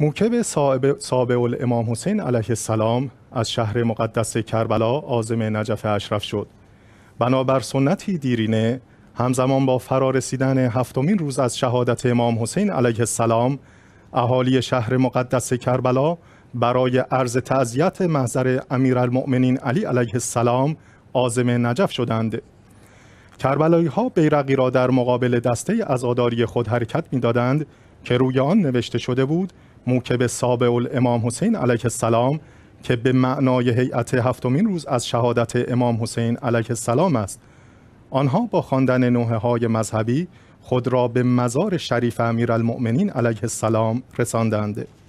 موکب سابع الامام حسین علیه السلام از شهر مقدس کربلا عازم نجف اشرف شد بنابر سنتی دیرینه همزمان با فرارسیدن هفتمین روز از شهادت امام حسین علیه السلام اهالی شهر مقدس کربلا برای عرض تعذیت محضر امیرالمؤمنین علی علیه السلام عازم نجف شدند کربلایی ها بیرقی را در مقابل دسته عزاداری خود حرکت دادند که روی آن نوشته شده بود موکب سابع الامام حسین علیه السلام که به معنای هیئت هفتمین روز از شهادت امام حسین علیه السلام است آنها با خواندن نوحه های مذهبی خود را به مزار شریف امیرالمؤمنین علیه السلام رساندند